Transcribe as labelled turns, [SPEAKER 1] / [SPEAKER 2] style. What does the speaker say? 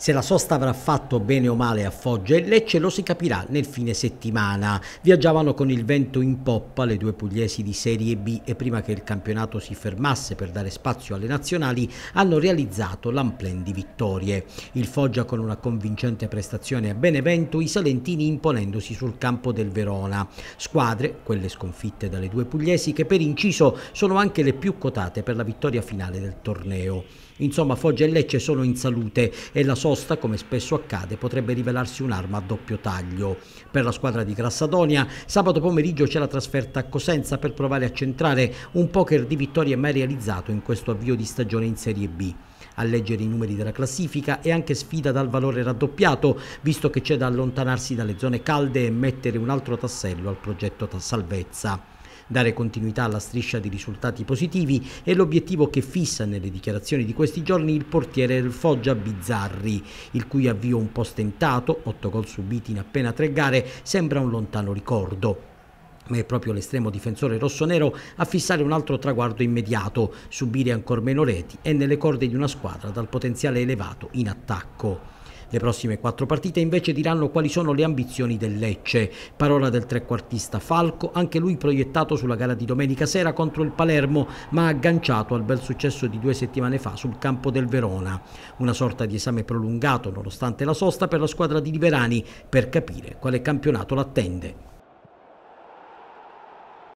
[SPEAKER 1] Se la sosta avrà fatto bene o male a Foggia e Lecce lo si capirà nel fine settimana. Viaggiavano con il vento in poppa le due pugliesi di Serie B e prima che il campionato si fermasse per dare spazio alle nazionali hanno realizzato l'amplen di vittorie. Il Foggia con una convincente prestazione a Benevento, i Salentini imponendosi sul campo del Verona. Squadre, quelle sconfitte dalle due pugliesi, che per inciso sono anche le più cotate per la vittoria finale del torneo. Insomma Foggia e Lecce sono in salute e la sosta sosta, come spesso accade, potrebbe rivelarsi un'arma a doppio taglio. Per la squadra di Grassadonia, sabato pomeriggio c'è la trasferta a Cosenza per provare a centrare un poker di vittorie mai realizzato in questo avvio di stagione in Serie B a leggere i numeri della classifica è anche sfida dal valore raddoppiato, visto che c'è da allontanarsi dalle zone calde e mettere un altro tassello al progetto salvezza dare continuità alla striscia di risultati positivi è l'obiettivo che fissa nelle dichiarazioni di questi giorni il portiere del Foggia Bizzarri, il cui avvio un po' stentato, 8 gol subiti in appena 3 gare, sembra un lontano ricordo ma è proprio l'estremo difensore rossonero a fissare un altro traguardo immediato, subire ancora meno reti e nelle corde di una squadra dal potenziale elevato in attacco. Le prossime quattro partite invece diranno quali sono le ambizioni del Lecce. Parola del trequartista Falco, anche lui proiettato sulla gara di domenica sera contro il Palermo, ma agganciato al bel successo di due settimane fa sul campo del Verona. Una sorta di esame prolungato, nonostante la sosta, per la squadra di Liberani per capire quale campionato l'attende.